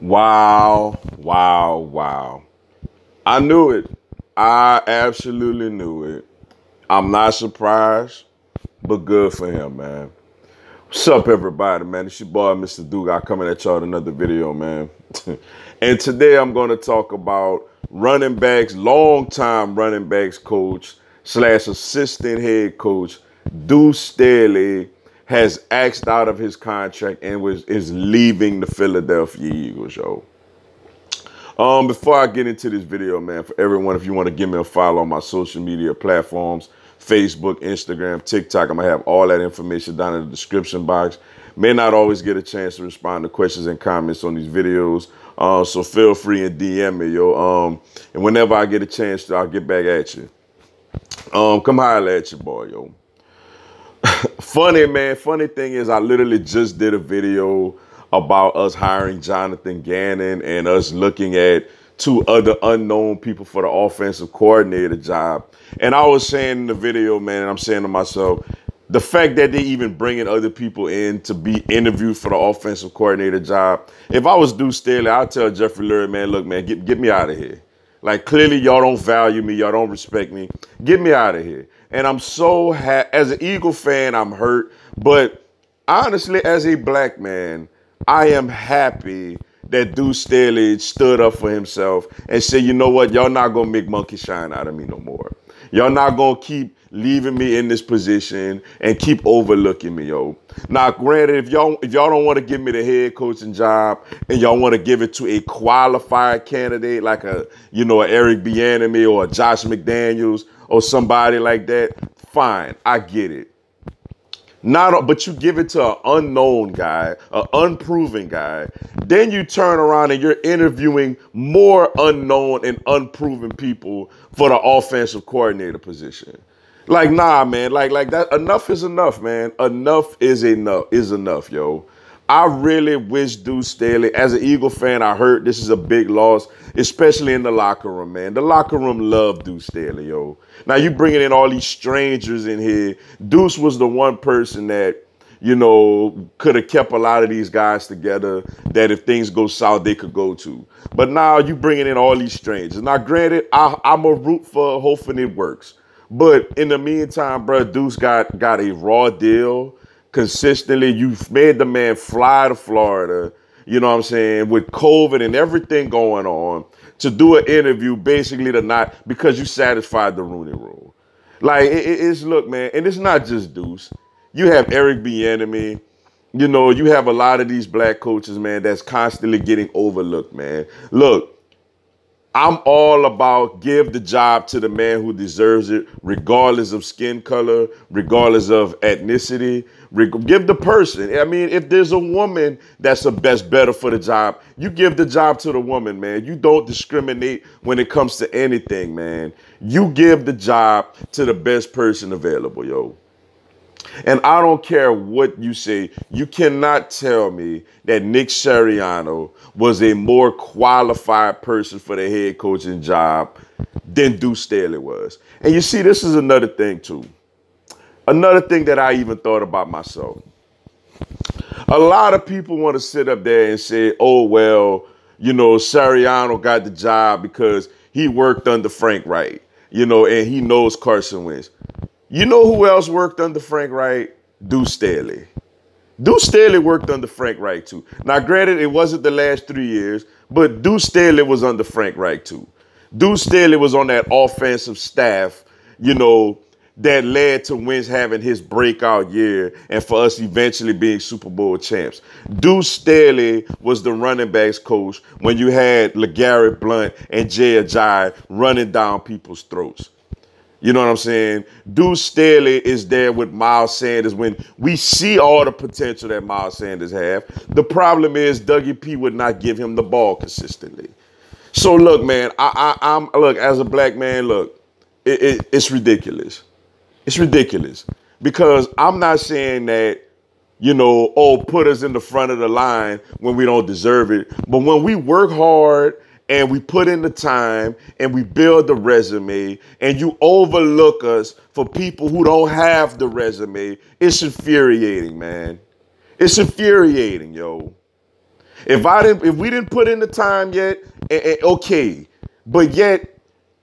Wow, wow, wow. I knew it. I absolutely knew it. I'm not surprised, but good for him, man. What's up, everybody, man? It's your boy, Mr. I'm coming at y'all with another video, man. and today I'm going to talk about running backs, longtime running backs coach slash assistant head coach, Deuce Staley, has axed out of his contract and was is leaving the Philadelphia Eagles, yo. Um, before I get into this video, man, for everyone, if you want to give me a follow on my social media platforms, Facebook, Instagram, TikTok, I'm gonna have all that information down in the description box. May not always get a chance to respond to questions and comments on these videos. Uh, so feel free and DM me, yo. Um, and whenever I get a chance I'll get back at you. Um, come holler at your boy, yo. funny, man. Funny thing is, I literally just did a video about us hiring Jonathan Gannon and us looking at two other unknown people for the offensive coordinator job. And I was saying in the video, man, I'm saying to myself, the fact that they even bringing other people in to be interviewed for the offensive coordinator job. If I was Deuce Staley, I'd tell Jeffrey Lurie, man, look, man, get, get me out of here. Like clearly y'all don't value me, y'all don't respect me. Get me out of here. And I'm so ha- as an Eagle fan, I'm hurt, but honestly as a black man, I am happy that Deuce Staley stood up for himself and said, "You know what? Y'all not going to make monkey shine out of me no more. Y'all not going to keep leaving me in this position and keep overlooking me, yo. Now, granted, if y'all if y'all don't want to give me the head coaching job and y'all want to give it to a qualified candidate like a you know Eric Bieniemy or Josh McDaniels or somebody like that, fine, I get it. Not, but you give it to an unknown guy, an unproven guy. Then you turn around and you're interviewing more unknown and unproven people for the offensive coordinator position. Like, nah, man. Like, like that. Enough is enough, man. Enough is enough. Is enough, yo. I really wish Deuce Staley, as an Eagle fan, I heard this is a big loss, especially in the locker room, man. The locker room loved Deuce Staley, yo. Now you bringing in all these strangers in here. Deuce was the one person that you know, could have kept a lot of these guys together that if things go south, they could go to. But now you bringing in all these strangers. Now, granted, I, I'm a root for hoping it works. But in the meantime, bro, Deuce got got a raw deal consistently. You've made the man fly to Florida. You know what I'm saying? With COVID and everything going on, to do an interview basically to not because you satisfied the Rooney Rule. Like it, it's look, man, and it's not just Deuce. You have Eric B. You know, you have a lot of these black coaches, man, that's constantly getting overlooked, man. Look, I'm all about give the job to the man who deserves it, regardless of skin color, regardless of ethnicity. Reg- give the person. I mean, if there's a woman that's the best better for the job, you give the job to the woman, man. You don't discriminate when it comes to anything, man. You give the job to the best person available, yo. And I don't care what you say. You cannot tell me that Nick Seriano was a more qualified person for the head coaching job than Deuce Staley was. And you see, this is another thing, too. Another thing that I even thought about myself. A lot of people want to sit up there and say, oh, well, you know, Sariano got the job because he worked under Frank Wright, you know, and he knows Carson Wentz. You know who else worked under Frank Wright? Deuce Staley. Deuce Staley worked under Frank Wright too. Now, granted, it wasn't the last three years, but Deuce Staley was under Frank Wright too. Deuce Staley was on that offensive staff, you know, that led to Wentz having his breakout year and for us eventually being Super Bowl champs. Deuce Staley was the running backs coach when you had LeGarrette Blunt and Jay Ajayi running down people's throats. You know what I'm saying? Deuce Staley is there with Miles Sanders when we see all the potential that Miles Sanders have. The problem is Dougie P would not give him the ball consistently. So look, man, I, I am look as a black man, look, it, it, it's ridiculous. It's ridiculous because I'm not saying that you know, oh, put us in the front of the line when we don't deserve it. But when we work hard and we put in the time and we build the resume and you overlook us for people who don't have the resume it's infuriating man it's infuriating yo if i didn't if we didn't put in the time yet okay but yet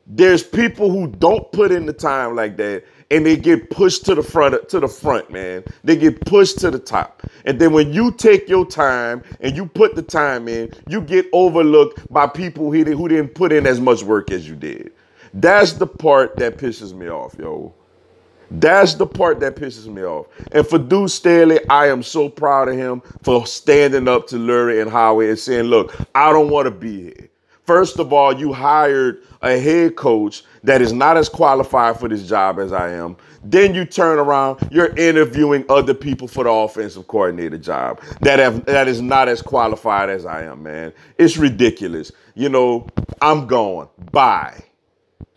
there's people who don't put in the time like that and they get pushed to the front to the front, man. They get pushed to the top. And then when you take your time and you put the time in, you get overlooked by people who didn't put in as much work as you did. That's the part that pisses me off, yo. That's the part that pisses me off. And for Dude Staley, I am so proud of him for standing up to Lurie and Howard and saying, look, I don't want to be here. First of all, you hired a head coach that is not as qualified for this job as I am. Then you turn around, you're interviewing other people for the offensive coordinator job that have that is not as qualified as I am, man. It's ridiculous. You know, I'm going. Bye.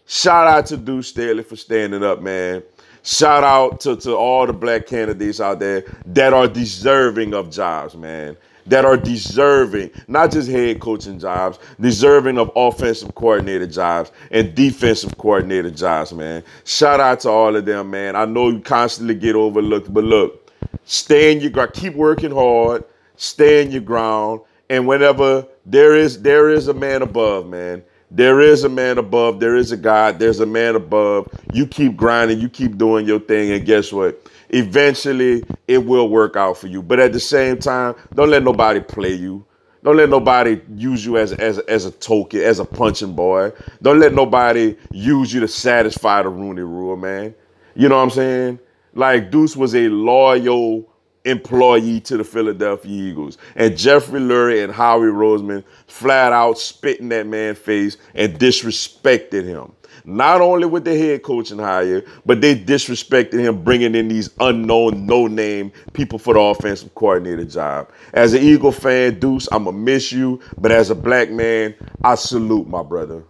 Shout out to Deuce Staley for standing up, man. Shout out to, to all the black candidates out there that are deserving of jobs, man. That are deserving, not just head coaching jobs, deserving of offensive coordinator jobs and defensive coordinator jobs, man. Shout out to all of them, man. I know you constantly get overlooked, but look, stay in your ground, keep working hard, stay in your ground, and whenever there is there is a man above, man there is a man above. There is a God. There's a man above. You keep grinding. You keep doing your thing. And guess what? Eventually, it will work out for you. But at the same time, don't let nobody play you. Don't let nobody use you as, as, as a token, as a punching boy. Don't let nobody use you to satisfy the Rooney rule, man. You know what I'm saying? Like, Deuce was a loyal employee to the Philadelphia Eagles. And Jeffrey Lurie and Howie Roseman flat out spit in that man's face and disrespected him. Not only with the head coaching hire, but they disrespected him bringing in these unknown, no name people for the offensive coordinator job. As an Eagle fan, Deuce, I'm going to miss you. But as a black man, I salute my brother.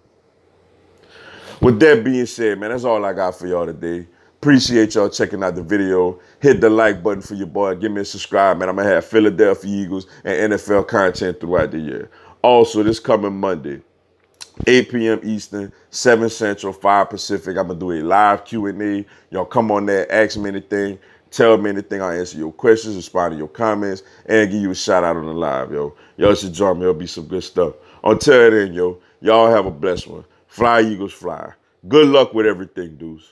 With that being said, man, that's all I got for y'all today. Appreciate y'all checking out the video. Hit the like button for your boy. Give me a subscribe, man. I'm going to have Philadelphia Eagles and NFL content throughout the year. Also, this coming Monday, 8 p.m. Eastern, 7 Central, 5 Pacific. I'm going to do a live Q&A. Y'all come on there, ask me anything. Tell me anything. I'll answer your questions, respond to your comments, and give you a shout out on the live, yo. Y'all should join me. It'll be some good stuff. Until then, yo, y'all have a blessed one. Fly, Eagles, fly. Good luck with everything, dudes.